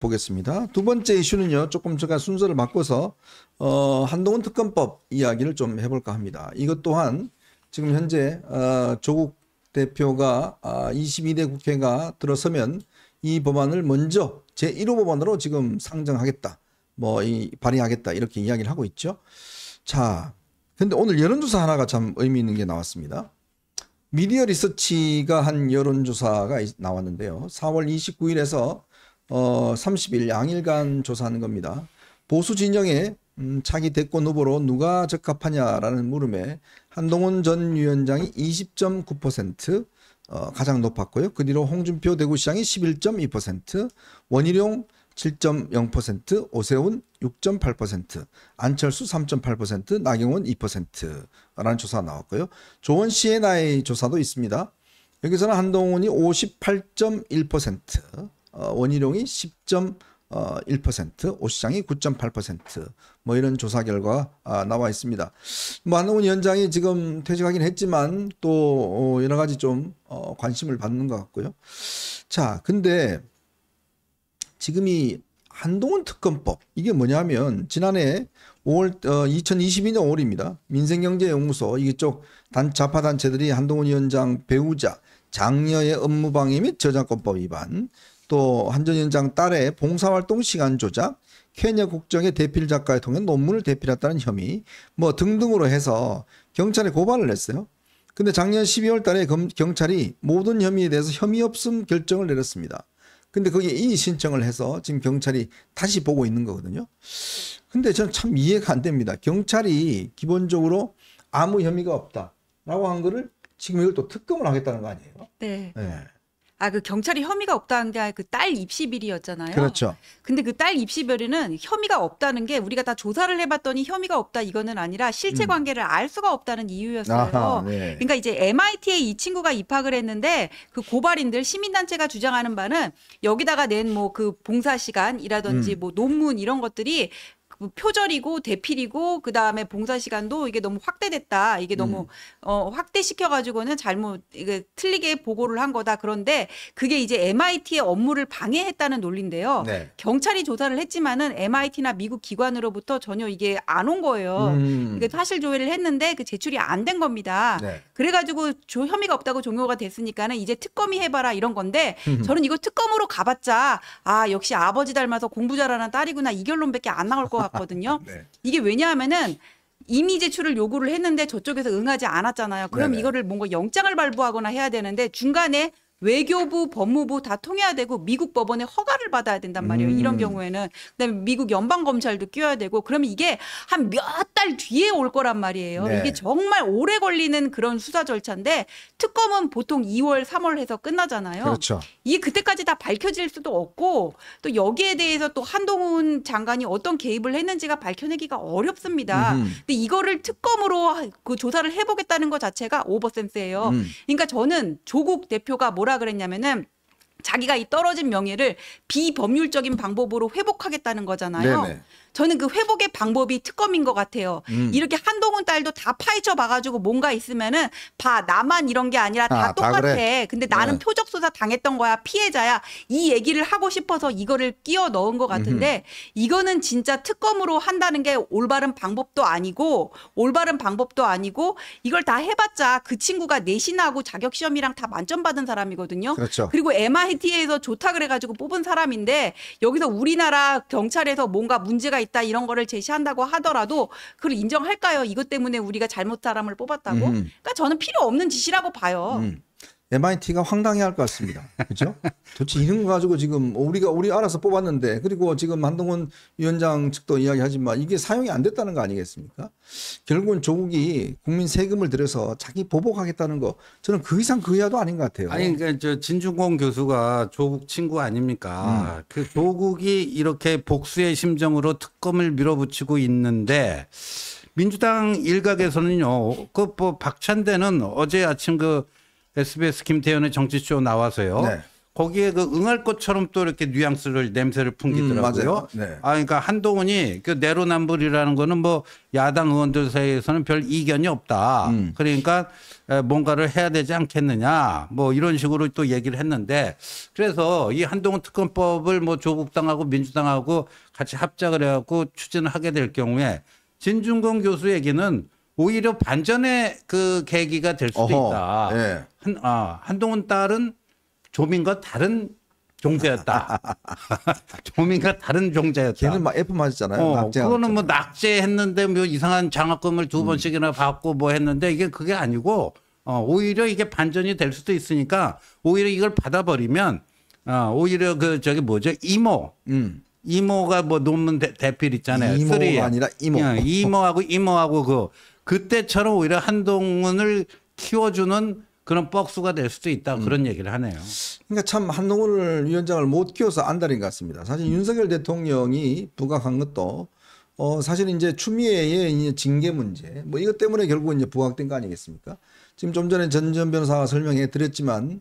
보겠습니다. 두 번째 이슈는요. 조금 제가 순서를 바꿔서 어, 한동훈 특검법 이야기를 좀 해볼까 합니다. 이것 또한 지금 현재 어, 조국 대표가 아, 22대 국회가 들어서면 이 법안을 먼저 제1호 법안으로 지금 상정하겠다. 뭐이 발의하겠다 이렇게 이야기를 하고 있죠. 자, 근데 오늘 여론조사 하나가 참 의미 있는 게 나왔습니다. 미디어 리서치가 한 여론조사가 나왔는데요. 4월 29일에서 어, 30일 양일간 조사하는 겁니다. 보수 진영에 음, 차기 대권 후보로 누가 적합하냐라는 물음에 한동훈 전 위원장이 20.9% 어, 가장 높았고요. 그 뒤로 홍준표 대구시장이 11.2%, 원희룡 7.0%, 오세훈 6.8%, 안철수 3.8%, 나경원 2%라는 조사 가 나왔고요. 조원 씨의 나이 조사도 있습니다. 여기서는 한동훈이 58.1%, 어, 원희룡이 10.1%, 어, 오시장이 9.8%뭐 이런 조사 결과 아, 나와 있습니다. 뭐한훈 위원장이 지금 퇴직하긴 했지만 또 어, 여러 가지 좀 관심을 받는 것 같고요. 자, 근데 지금 이 한동훈 특검법 이게 뭐냐면 지난해 5월 어, 2022년 5월입니다. 민생경제연구소 이쪽 단, 좌파 단체들이 한동훈 위원장 배우자 장녀의 업무방해 및 저작권법 위반 또 한 전위원장 딸의 봉사활동 시간 조작, 케냐 국정의 대필 작가의 통해 논문을 대필했다는 혐의 뭐 등등으로 해서 경찰에 고발을 했어요. 근데 작년 12월 달에 검, 경찰이 모든 혐의에 대해서 혐의 없음 결정을 내렸습니다. 근데 거기에 인의 신청을 해서 지금 경찰이 다시 보고 있는 거거든요. 근데 저는 참 이해가 안 됩니다. 경찰이 기본적으로 아무 혐의가 없다라고 한 거를 지금 이걸 또 특검을 하겠다는 거 아니에요? 네. 네. 아그 경찰이 혐의가 없다는 게 그 딸 입시비리였잖아요. 그렇죠. 근데 그 딸 입시비리는 혐의가 없다는 게 우리가 다 조사를 해봤더니 혐의가 없다 이거는 아니라 실체 음. 관계를 알 수가 없다는 이유였어요. 아하, 네. 그러니까 이제 MIT에 이 친구가 입학을 했는데 그 고발인들 시민단체가 주장하는 바는 여기다가 낸 뭐 그 봉사 시간이라든지 음. 뭐 논문 이런 것들이 뭐 표절이고 대필이고 그 다음에 봉사 시간도 이게 너무 확대됐다. 이게 너무 음. 어, 확대시켜 가지고는 잘못 이게 틀리게 보고를 한 거다. 그런데 그게 이제 MIT의 업무를 방해했다는 논리인데요. 네. 경찰이 조사를 했지만은 MIT나 미국 기관으로부터 전혀 이게 안 온 거예요. 음. 이게 사실 조회를 했는데 그 제출이 안 된 겁니다. 네. 그래가지고 조, 혐의가 없다고 종료가 됐으니까는 이제 특검이 해봐라 이런 건데 저는 이거 특검으로 가봤자 아 역시 아버지 닮아서 공부 잘하는 딸이구나 이 결론밖에 안 나올 것 봤거든요. 네. 이게 왜냐하면은 이미 제출을 요구를 했는데 저쪽에서 응하지 않았잖아요. 그럼 네네. 이거를 뭔가 영장을 발부하거나 해야 되는데 중간에 외교부, 법무부 다 통해야 되고 미국 법원의 허가를 받아야 된단 말이에요. 음. 이런 경우에는 그다음에 미국 연방 검찰도 끼워야 되고 그러면 이게 한 몇 달 뒤에 올 거란 말이에요. 네. 이게 정말 오래 걸리는 그런 수사 절차인데 특검은 보통 2월, 3월 해서 끝나잖아요. 그렇죠. 이게 그때까지 다 밝혀질 수도 없고 또 여기에 대해서 또 한동훈 장관이 어떤 개입을 했는지가 밝혀내기가 어렵습니다. 음. 근데 이거를 특검으로 그 조사를 해보겠다는 것 자체가 오버센스예요. 음. 그러니까 저는 조국 대표가 뭐 뭐라 그랬냐면은 자기가 이 떨어진 명예를 비법률적인 방법으로 회복하겠다는 거잖아요. 네네. 저는 그 회복의 방법이 특검인 것 같아요. 음. 이렇게 한동훈 딸도 다 파헤쳐 봐가지고 뭔가 있으면은 봐 나만 이런 게 아니라 다 아, 똑같아. 다 그래. 근데 나는 네. 표적 수사 당했던 거야 피해자야 이 얘기를 하고 싶어서 이거를 끼워 넣은 것 같은데 음 이거는 진짜 특검으로 한다는 게 올바른 방법도 아니고 올바른 방법도 아니고 이걸 다 해봤자 그 친구가 내신하고 자격 시험이랑 다 만점 받은 사람이거든요. 그렇죠. 그리고 MIT에서 좋다 그래가지고 뽑은 사람인데 여기서 우리나라 경찰에서 뭔가 문제가 있 있다 이런 거를 제시한다고 하더라도 그걸 인정할까요? 이것 때문에 우리가 잘못 사람을 뽑았다고? 음. 그러니까 저는 필요 없는 짓이라고 봐요. 음. MIT가 황당해 할것 같습니다. 그렇죠? 도대체 이런 거 가지고 지금 뭐 우리가 우리 알아서 뽑았는데 그리고 지금 한동훈 위원장 측도 이야기하지만 이게 사용이 안 됐다는 거 아니겠습니까? 결국은 조국이 국민 세금을 들여서 자기 보복하겠다는 거 저는 그 이상 그 이하도 아닌 것 같아요. 아니 그러니까 저 진중권 교수가 조국 친구 아닙니까? 음. 그 조국이 이렇게 복수의 심정으로 특검을 밀어붙이고 있는데 민주당 일각에서는요. 그뭐 박찬대는 어제 아침 그 SBS 김태현의 정치쇼 나와서요. 네. 거기에 그 응할 것처럼 또 이렇게 뉘앙스를 냄새를 풍기더라고요. 음, 네. 아 그러니까 한동훈이 그 내로남불이라는 거는 뭐 야당 의원들 사이에서는 별 이견이 없다. 음. 그러니까 뭔가를 해야 되지 않겠느냐. 뭐 이런 식으로 또 얘기를 했는데 그래서 이 한동훈 특검법을 뭐 조국당하고 민주당하고 같이 합작을 해갖고 추진을 하게 될 경우에 진중권 교수 얘기는 오히려 반전의 그 계기가 될 수도 어허, 있다. 예. 한, 아, 한동훈 딸은 조민과 다른 종자였다. 조민과 다른 종자였다. 걔는 막 F 맞았잖아요. 어, 낙제 그거는 뭐 낙제했는데 뭐 이상한 장학금을 두 음. 번씩이나 받고 뭐 했는데 이게 그게 아니고 어, 오히려 이게 반전이 될 수도 있으니까 오히려 이걸 받아버리면 어, 오히려 그 저기 뭐죠 이모. 음. 이모가 뭐 논문 대, 필 있잖아요. 이모가 3. 아니라 이모. 어, 이모하고 이모하고 그 그때처럼 오히려 한동훈을 키워주는 그런 뻑수가 될 수도 있다 음. 그런 음. 얘기를 하네요. 그러니까 참 한동훈 위원장을 못 키워서 안달인 것 같습니다. 사실 음. 윤석열 대통령이 부각한 것도 어 사실 이제 추미애의 이제 징계 문제 뭐 이것 때문에 결국 이제 부각된 거 아니겠습니까? 지금 좀 전에 전 전 변호사가 설명해 드렸지만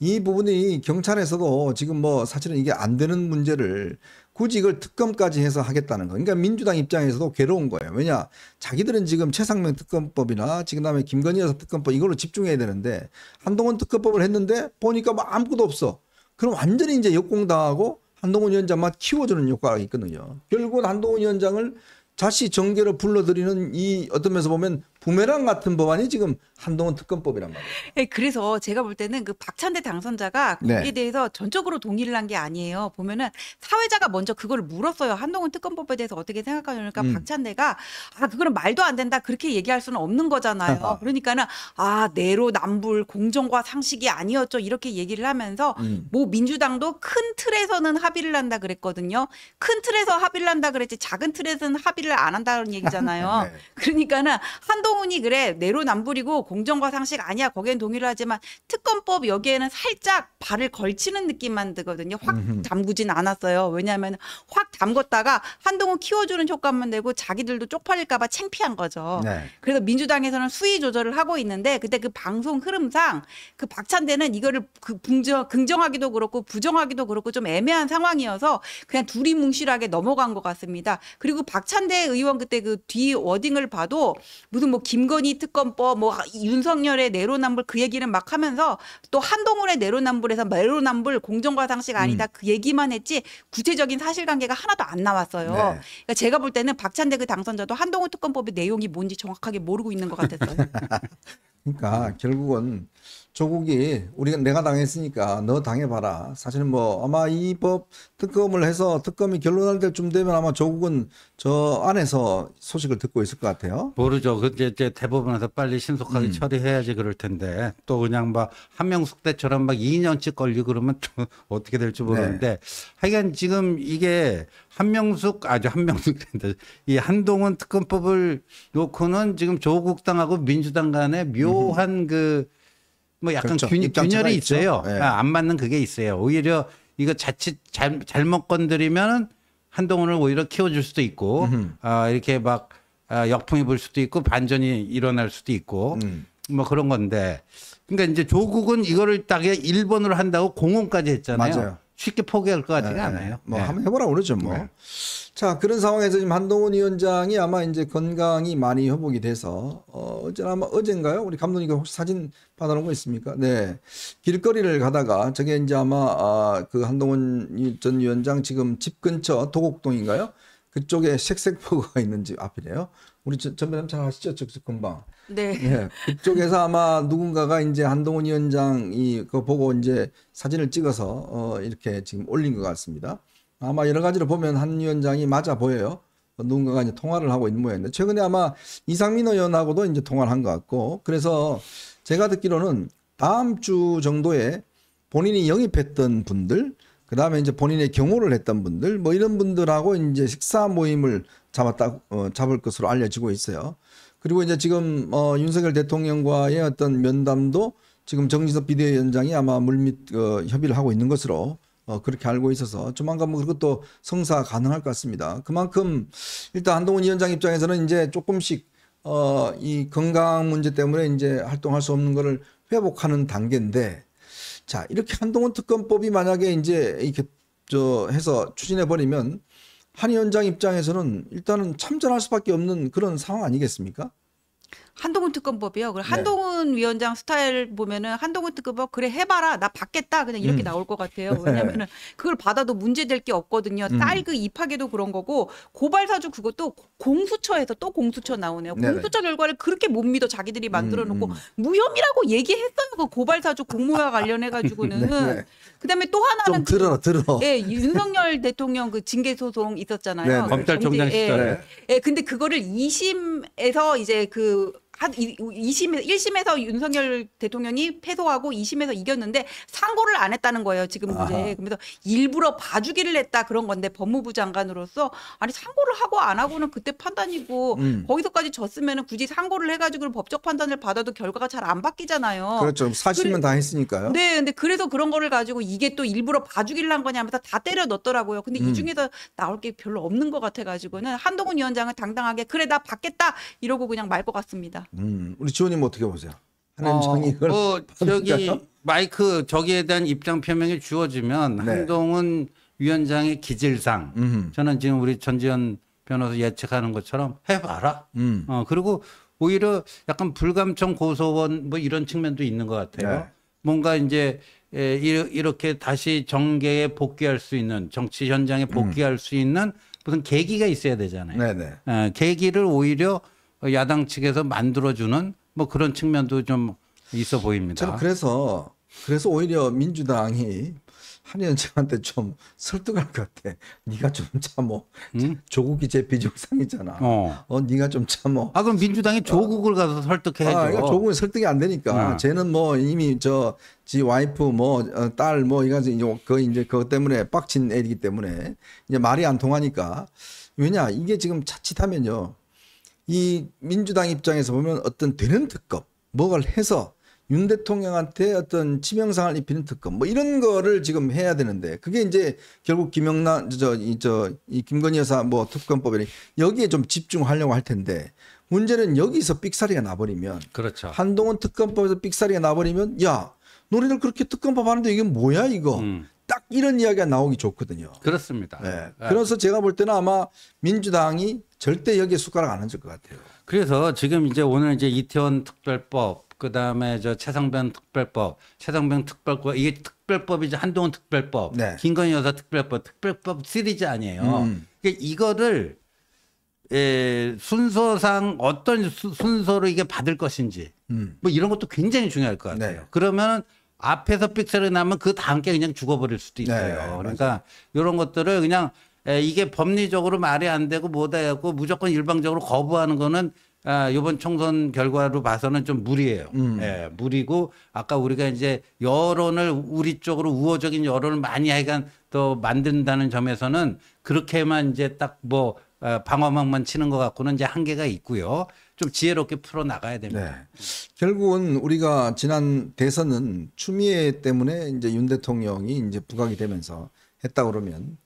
이 부분이 경찰에서도 지금 뭐 사실은 이게 안 되는 문제를 굳이 이걸 특검까지 해서 하겠다는 거. 그러니까 민주당 입장에서도 괴로운 거예요. 왜냐 자기들은 지금 최상명 특검법이나 지금 다음에 김건희 여사 특검법 이걸로 집중해야 되는데 한동훈 특검법을 했는데 보니까 뭐 아무것도 없어. 그럼 완전히 이제 역공당하고 한동훈 위원장만 키워주는 효과가 있거든요. 결국은 한동훈 위원장을 자시 정계로 불러들이는 이 어떤 면에서 보면 부메랑 같은 법안이 지금 한동훈 특검법이란 말이에요. 네, 그래서 제가 볼 때는 그 박찬대 당선자가 거기에 네. 대해서 전적으로 동의를 한 게 아니에요. 보면은 사회자가 먼저 그걸 물었어요. 한동훈 특검법에 대해서 어떻게 생각하냐 니까 음. 박찬대가 아 그거는 말도 안 된다 그렇게 얘기할 수는 없는 거잖아요. 그러니까는 아 내로 남불 공정과 상식이 아니었죠 이렇게 얘기를 하면서 음. 뭐 민주당도 큰 틀에서는 합의를 한다 그랬거든요. 큰 틀에서 합의를 한다 그랬지 작은 틀에서는 합의를 안 한다는 얘기잖아요. 네. 그러니까는 한동 한동훈이 그래 내로남불이고 공정과 상식 아니야 거기엔 동의를 하지만 특검법 여기에는 살짝 발을 걸치는 느낌만 드거든요. 확담그진 않았어요. 왜냐하면 확 담궜다가 한동훈 키워주는 효과만 내고 자기들도 쪽팔릴까봐 창피한 거죠. 네. 그래서 민주당에서는 수위 조절을 하고 있는데 그때 그 방송 흐름상 그 박찬대는 이거를 그 긍정, 긍정하기도 그렇고 부정하기도 그렇고 좀 애매한 상황이어서 그냥 둘이 뭉실하게 넘어간 것 같습니다. 그리고 박찬대 의원 그때 그 뒤 워딩을 봐도 무슨 뭐뭐 김건희 특검법 뭐 윤석열의 내로남불 그 얘기를 막 하면서 또 한동훈의 내로남불에서 내로남불 공정과 상식 아니다 음. 그 얘기만 했지 구체적인 사실관계가 하나도 안 나왔어요. 네. 그러니까 제가 볼 때는 박찬대 그 당선자도 한동훈 특검법의 내용이 뭔지 정확하게 모르고 있는 것 같았어요. 그러니까 결국은 조국이 우리가 내가 당했으니까 너 당해봐라. 사실 은뭐 아마 이 법 특검을 해서 특검이 결론날 때쯤 되면 아마 조국은 저 안에서 소식을 듣고 있을 것 같아요. 모르죠. 그게 이제 대법원에서 빨리 신속하게 음. 처리해야지 그럴 텐데 또 그냥 막 한명숙 때처럼 막 2년씩 걸리고 그러면 또 어떻게 될지 모르는데 네. 하여간 지금 이게 한명숙 아주 한명숙인데 이 한동훈 특검법을 놓고는 지금 조국당하고 민주당 간에 묘한 그뭐 약간 그렇죠. 균, 균열이 있죠. 있어요. 네. 안 맞는 그게 있어요. 오히려 이거 자칫 잘, 잘못 건드리면 한동훈을 오히려 키워줄 수도 있고 음 아, 이렇게 막 아, 역풍이 불 수도 있고 반전이 일어날 수도 있고 음. 뭐 그런 건데 그러니까 이제 조국은 이거를 딱 일본으로 한다고 공언까지 했잖아요. 맞아요. 쉽게 포기할 것 같지가 네, 않아요. 네. 뭐 네. 한번 해보라 그러죠 뭐. 자 그런 상황에서 지금 한동훈 위원장이 아마 이제 건강이 많이 회복이 돼서 어, 어제나 아마 어젠가요 우리 감독님 혹시 사진 받아놓은 거 있습니까? 네 길거리를 가다가 저게 이제 아마 아, 그 한동훈 전 위원장 지금 집 근처 도곡동인가요? 그쪽에 색색포가 있는 집 앞이래요. 우리 전배님 잘 아시죠? 즉석 금방. 네. 예. 그쪽에서 아마 누군가가 이제 한동훈 위원장이 그거 보고 이제 사진을 찍어서 어 이렇게 지금 올린 것 같습니다. 아마 여러 가지로 보면 한 위원장이 맞아 보여요. 누군가가 이제 통화를 하고 있는 모양인데 최근에 아마 이상민 의원하고도 이제 통화를 한 것 같고 그래서 제가 듣기로는 다음 주 정도에 본인이 영입했던 분들 그다음에 이제 본인의 경호를 했던 분들 뭐 이런 분들하고 이제 식사 모임을 잡았다 어, 잡을 것으로 알려지고 있어요. 그리고 이제 지금 어, 윤석열 대통령과의 어떤 면담도 지금 정진석 비대위원장이 아마 물밑 어, 협의를 하고 있는 것으로 어, 그렇게 알고 있어서 조만간 뭐 그것도 성사 가능할 것 같습니다. 그만큼 일단 한동훈 위원장 입장에서는 이제 조금씩 어, 이 건강 문제 때문에 이제 활동할 수 없는 거를 회복하는 단계인데 자 이렇게 한동훈 특검법이 만약에 이제 이렇게 저 해서 추진해 버리면 한 위원장 입장에서는 일단은 참전할 수밖에 없는 그런 상황 아니겠습니까? 한동훈 특검법이요. 그 한동훈 위원장 스타일 보면은 한동훈 특검법 그래 해봐라 나 받겠다 그냥 이렇게 음. 나올 것 같아요. 네. 왜냐면은 그걸 받아도 문제될 게 없거든요. 음. 딸그 입학에도 그런 거고 고발사주 그것도 공수처에서 또 공수처 나오네요. 네네. 네. 공수처 결과를 그렇게 못 믿어 자기들이 만들어 놓고 음, 음. 무혐의라고 얘기했어요. 그 고발사주 공모와 관련해 가지고는 그다음에 또 하나는 그, 들어 들어. 예, 윤석열 대통령 그 징계 소송 있었잖아요. 검찰총장 예, 시절에. 예, 예, 근데 그거를 2심에서 이제 그한 2심에 1심에서 윤석열 대통령이 패소하고 2심에서 이겼는데 상고를 안 했다는 거예요. 지금 이제 그래서 일부러 봐주기를 했다 그런 건데 법무부 장관으로서 아니 상고를 하고 안 하고는 그때 판단이고 음. 거기서까지 졌으면 굳이 상고를 해가지고 법적 판단을 받아도 결과가 잘 안 바뀌잖아요. 그렇죠. 사실은 다 했으니까요. 네. 근데 그래서 그런 거를 가지고 이게 또 일부러 봐주기를 한 거냐 하면서 다 때려 넣더라고요. 근데 음. 이 중에서 나올 게 별로 없는 것 같아가지고는 한동훈 위원장은 당당하게 그래 나 받겠다 이러고 그냥 말 것 같습니다. 음, 우리 지원님 뭐 어떻게 보세요? 하나정의 어, 어, 저기 마이크 저기에 대한 입장 표명이 주어지면 네. 한동훈 위원장의 기질상 음 저는 지금 우리 전지현 변호사 예측하는 것처럼 해봐라. 음. 어, 그리고 오히려 약간 불감청 고소원 뭐 이런 측면도 있는 것 같아요. 네. 뭔가 이제 예, 이렇게 다시 정계에 복귀할 수 있는 정치 현장에 복귀할 음. 수 있는 무슨 계기가 있어야 되잖아요. 네네. 예, 네. 계기를 오히려 야당 측에서 만들어주는 뭐 그런 측면도 좀 있어 보입니다. 저는 그래서 그래서 오히려 민주당이 한의원장한테 좀 설득할 것 같아. 네가 좀 참어. 뭐, 음? 조국이 제 비정상이잖아. 어. 어, 네가 좀 참어. 뭐. 아 그럼 민주당이 조국을 어. 가서 설득해야죠. 아, 그러니까 조국이 설득이 안 되니까. 어. 쟤는 뭐 이미 저 지 와이프 뭐 딸뭐 어, 뭐 이거 이제 그 이제 그것 때문에 빡친 애이기 때문에 이제 말이 안 통하니까. 왜냐 이게 지금 자칫하면요 이 민주당 입장에서 보면 어떤 되는 특검, 뭐가 해서 윤 대통령한테 어떤 치명상을 입히는 특검, 뭐 이런 거를 지금 해야 되는데 그게 이제 결국 김영란 저이 저 이 김건희 여사 뭐 특검법에 여기에 좀 집중하려고 할 텐데 문제는 여기서 삑사리가 나버리면 그렇죠. 한동훈 특검법에서 삑사리가 나버리면 야노네들 그렇게 특검법 하는데 이게 뭐야 이거 음. 딱 이런 이야기가 나오기 좋거든요. 그렇습니다. 네. 네. 그래서 제가 볼 때는 아마 민주당이 절대 여기에 숟가락 안 얹을 것 같아요. 그래서 지금 이제 오늘 이제 이태원 특별법 그다음에 저 최상병 특별법, 최상병 특별법 이게 특별법이 죠 한동훈 특별법, 네. 김건희 여사 특별법, 특별법 시리즈 아니에요. 음. 그러니까 이거를 예, 순서상 어떤 수, 순서로 이게 받을 것인지 음. 뭐 이런 것도 굉장히 중요할 것 같아요. 네. 그러면 앞에서 삑사리 나면 그 다음 게 그냥 죽어버릴 수도 네, 있어요. 네, 그러니까 맞아요. 이런 것들을 그냥 이게 법리적으로 말이 안 되고 못하해고 무조건 일방적으로 거부하는 거는 아, 이번 총선 결과로 봐서는 좀 무리예요. 음. 예, 무리고 아까 우리가 이제 여론을 우리 쪽으로 우호적인 여론을 많이 하여간 또 만든다는 점에서는 그렇게만 이제 딱뭐 어, 방어막만 치는 것 같고는 이제 한계가 있고요. 좀 지혜롭게 풀어 나가야 됩니다. 네. 결국은 우리가 지난 대선은 추미애 때문에 이제 윤 대통령이 이제 부각이 되면서 했다 그러면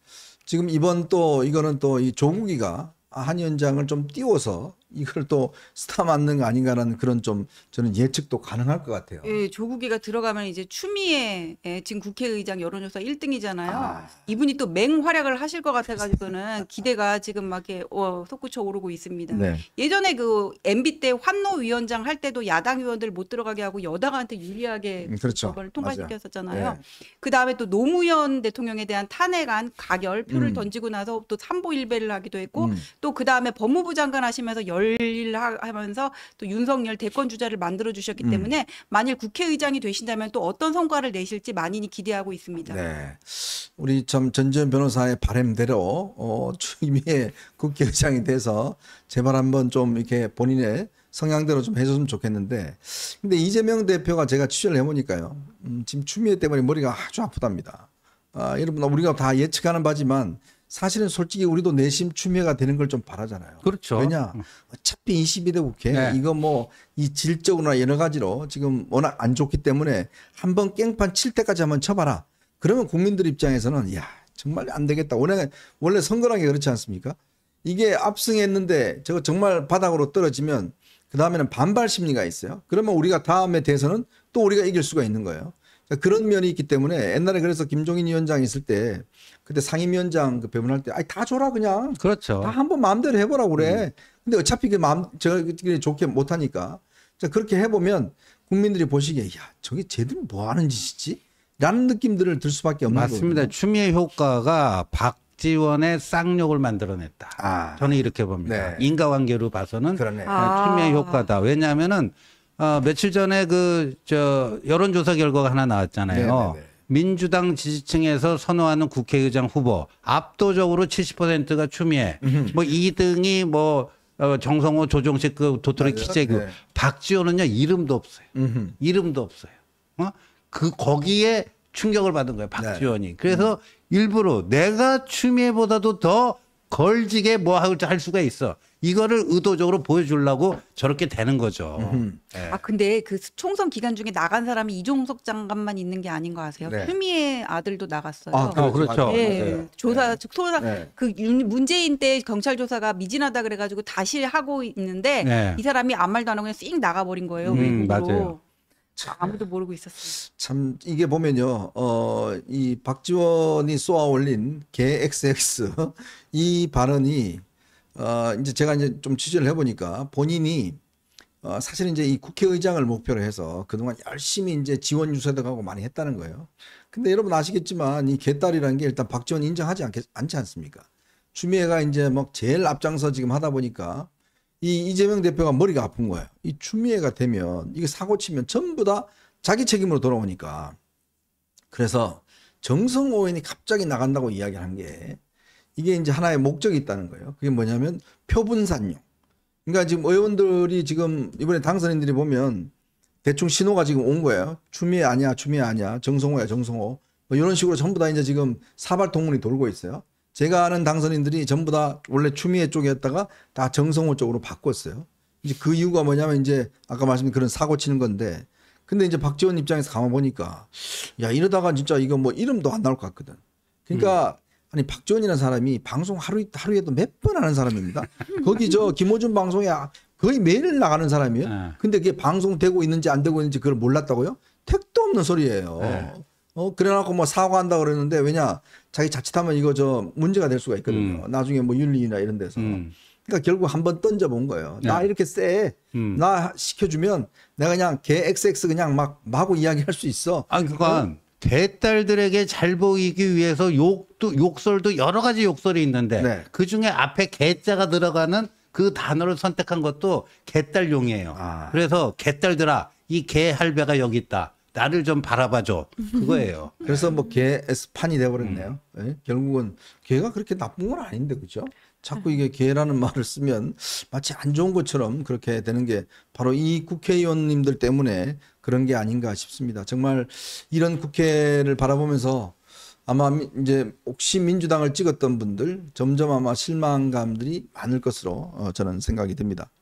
지금 이번 또 이거는 또 이 조국이가 한 위원장을 좀 띄워서 이걸 또 스타 맞는 거 아닌가라는 그런 좀 저는 예측도 가능할 것 같아요. 예, 조국이가 들어가면 이제 추미애 예, 지금 국회의장 여론조사 1등이잖아요. 아. 이분이 또 맹활약을 하실 것 같아가지고는 기대가 지금 막 이렇게 어, 솟구쳐 오르고 있습니다. 네. 예전에 그 MB 때 환노 위원장 할 때도 야당 의원들 못 들어가게 하고 여당한테 유리하게 음, 그렇죠. 통과시켰었잖아요. 네. 그 다음에 또 노무현 대통령에 대한 탄핵안 가결 표를 음. 던지고 나서 또 삼보 일배를 하기도 했고 음. 또그 다음에 법무부 장관 하시면서 결하면서 또 윤석열 대권 주자를 만들어 주셨기 음. 때문에 만일 국회의장이 되신다면 또 어떤 성과를 내실지 많이 기대하고 있습니다. 네. 우리 참 전지현 변호사의 바램대로 어, 추미애 국회의장이 돼서 제발 한번 좀 이렇게 본인의 성향대로 좀 해줬으면 좋겠는데 근데 이재명 대표가 제가 취재를 해보니까요 음, 지금 추미애 때문에 머리가 아주 아프답니다. 아, 여러분 우리가 다 예측하는 바지만 사실은 솔직히 우리도 내심 추미애가 되는 걸 좀 바라잖아요. 그렇죠. 왜냐 어차피 22대 국회 네. 이거 뭐 이 질적으로나 여러 가지로 지금 워낙 안 좋기 때문에 한 번 깽판 칠 때까지 한번 쳐봐라. 그러면 국민들 입장에서는 야 정말 안 되겠다. 원래 원래 선거란 게 그렇지 않습니까? 이게 압승했는데 저거 정말 바닥으로 떨어지면 그 다음에는 반발 심리가 있어요. 그러면 우리가 다음에 대해서는 또 우리가 이길 수가 있는 거예요. 그러니까 그런 면이 있기 때문에 옛날에 그래서 김종인 위원장 있을 때 그때 상임위원장 그 배분할 때아이다 줘라 그냥 그렇죠 다 한 번 마음대로 해보라 고 그래 음. 근데 어차피 그 마음 저기 좋게 못하니까 자 그렇게 해보면 국민들이 보시기에 야 저게 제대로 뭐 하는 짓이지 라는 느낌들을 들 수밖에 없는 맞습니다 거거든요. 추미애 효과가 박지원의 쌍욕을 만들어냈다. 아. 저는 이렇게 봅니다. 네. 인과관계로 봐서는 그러네. 네, 추미애 아. 효과다. 왜냐하면은 어, 며칠 전에 그 저 여론조사 결과가 하나 나왔잖아요. 네네네. 네, 네. 민주당 지지층에서 선호하는 국회의장 후보 압도적으로 70%가 추미애, 뭐 2등이 뭐 어, 정성호, 조종식, 그 도토리 키재규, 그 네. 박지호은요 이름도 없어요. 음흠. 이름도 없어요. 어? 그 거기에 충격을 받은 거예요 박지원이. 네. 그래서 음. 일부러 내가 추미애보다도 더 걸지게 뭐 하고 할 수가 있어. 이거를 의도적으로 보여주려고 저렇게 되는 거죠. 네. 아 근데 그 총선 기간 중에 나간 사람이 이종석 장관만 있는 게 아닌 거 아세요? 네. 추미애 아들도 나갔어요. 아, 아 그렇죠. 그렇죠. 그렇죠. 예. 예. 네. 조사 즉 소사 그 윤- 문재인 때 경찰 조사가 미진하다 그래가지고 다시 하고 있는데 네. 이 사람이 아무 말도 안 하고 그냥 씩 나가버린 거예요. 음, 맞아요. 참, 아무도 모르고 있었어요. 참 이게 보면요, 어, 이 박지원이 쏘아올린 개 XX 이 발언이 어, 이제 제가 이제 좀 취재를 해보니까 본인이 어, 사실 이제 이 국회의장을 목표로 해서 그동안 열심히 이제 지원 유세도 하고 많이 했다는 거예요. 근데 여러분 아시겠지만 이 개딸이라는 게 일단 박지원 인정하지 않겠, 않지 않습니까? 추미애가 이제 막 제일 앞장서 지금 하다 보니까 이 이재명 대표가 머리가 아픈 거예요. 이 추미애가 되면 이게 사고 치면 전부 다 자기 책임으로 돌아오니까. 그래서 정성 오인이 갑자기 나간다고 이야기한게 이게 이제 하나의 목적이 있다는 거예요. 그게 뭐냐면 표분산용. 그러니까 지금 의원들이 지금 이번에 당선인들이 보면 대충 신호가 지금 온 거예요. 추미애 아니야, 추미애 아니야, 정성호야, 정성호. 뭐 이런 식으로 전부 다 이제 지금 사발 동문이 돌고 있어요. 제가 아는 당선인들이 전부 다 원래 추미애 쪽이었다가 다 정성호 쪽으로 바꿨어요. 이제 그 이유가 뭐냐면 이제 아까 말씀드린 그런 사고 치는 건데 근데 이제 박지원 입장에서 가만 보니까 야 이러다가 진짜 이거 뭐 이름도 안 나올 것 같거든. 그러니까 음. 아니 박지원이라는 사람이 방송 하루 하루에도 몇 번 하는 사람입니다. 거기 저 김호준 방송에 거의 매일 나가는 사람이에요. 네. 근데 그게 방송되고 있는지 안 되고 있는지 그걸 몰랐다고요? 택도 없는 소리예요. 네. 어 그래놓고 뭐 사과한다 그랬는데 왜냐 자기 자칫하면 이거 저 문제가 될 수가 있거든요. 음. 나중에 뭐 윤리나 이런 데서. 음. 그러니까 결국 한번 던져본 거예요. 네. 나 이렇게 쎄. 음. 나 시켜주면 내가 그냥 개 XX 그냥 막 마구 이야기할 수 있어. 아, 니 그러니까 그건 어? 개딸들에게 잘 보이기 위해서 욕도 욕설도 여러 가지 욕설이 있는데 네. 그 중에 앞에 개자가 들어가는 그 단어를 선택한 것도 개딸용이에요. 아. 그래서 개딸들아 이 개 할배가 여기 있다. 나를 좀 바라봐줘 그거예요. 그래서 뭐 개 에스 판이 돼버렸네요. 음. 네? 결국은 개가 그렇게 나쁜 건 아닌데 그죠? 자꾸 이게 개라는 말을 쓰면 마치 안 좋은 것처럼 그렇게 되는 게 바로 이 국회의원님들 때문에 그런 게 아닌가 싶습니다. 정말 이런 국회를 바라보면서 아마 이제 혹시 민주당을 찍었던 분들 점점 아마 실망감들이 많을 것으로 어, 저는 생각이 듭니다.